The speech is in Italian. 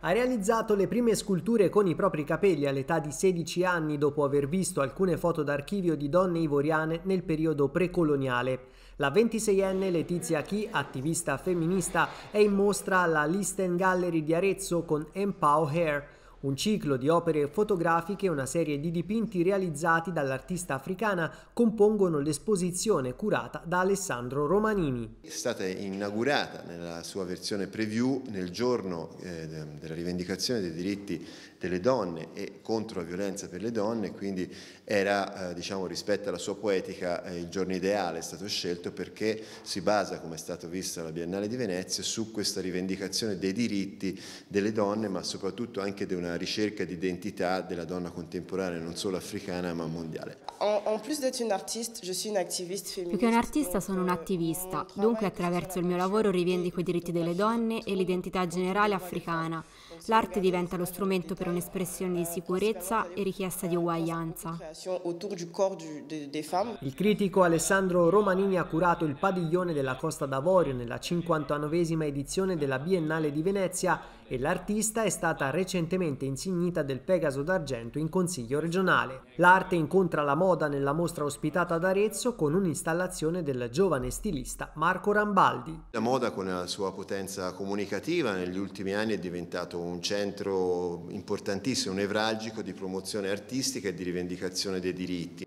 Ha realizzato le prime sculture con i propri capelli all'età di 16 anni dopo aver visto alcune foto d'archivio di donne ivoriane nel periodo precoloniale. La 26enne Letizia Chi, attivista femminista, è in mostra alla Listen Gallery di Arezzo con Empower Hair, un ciclo di opere fotografiche e una serie di dipinti realizzati dall'artista africana compongono l'esposizione curata da Alessandro Romanini. È stata inaugurata nella sua versione preview nel giorno eh, della rivendicazione dei diritti delle donne e contro la violenza per le donne, quindi era, eh, diciamo, rispetto alla sua poetica, eh, il giorno ideale è stato scelto perché si basa, come è stato visto alla Biennale di Venezia, su questa rivendicazione dei diritti delle donne, ma soprattutto anche di una ricerca di identità della donna contemporanea, non solo africana ma mondiale. Più che un artista sono un attivista, dunque attraverso il mio lavoro rivendico i diritti delle donne e l'identità generale africana. L'arte diventa lo strumento per un'espressione di sicurezza e richiesta di uguaglianza. Il critico Alessandro Romanini ha curato il padiglione della Costa d'Avorio nella 59esima edizione della Biennale di Venezia e l'artista è stata recentemente attualmente insignita del Pegaso d'Argento in Consiglio regionale. L'arte incontra la moda nella mostra ospitata ad Arezzo con un'installazione del giovane stilista Marco Rambaldi. La moda con la sua potenza comunicativa negli ultimi anni è diventato un centro importantissimo, nevralgico di promozione artistica e di rivendicazione dei diritti.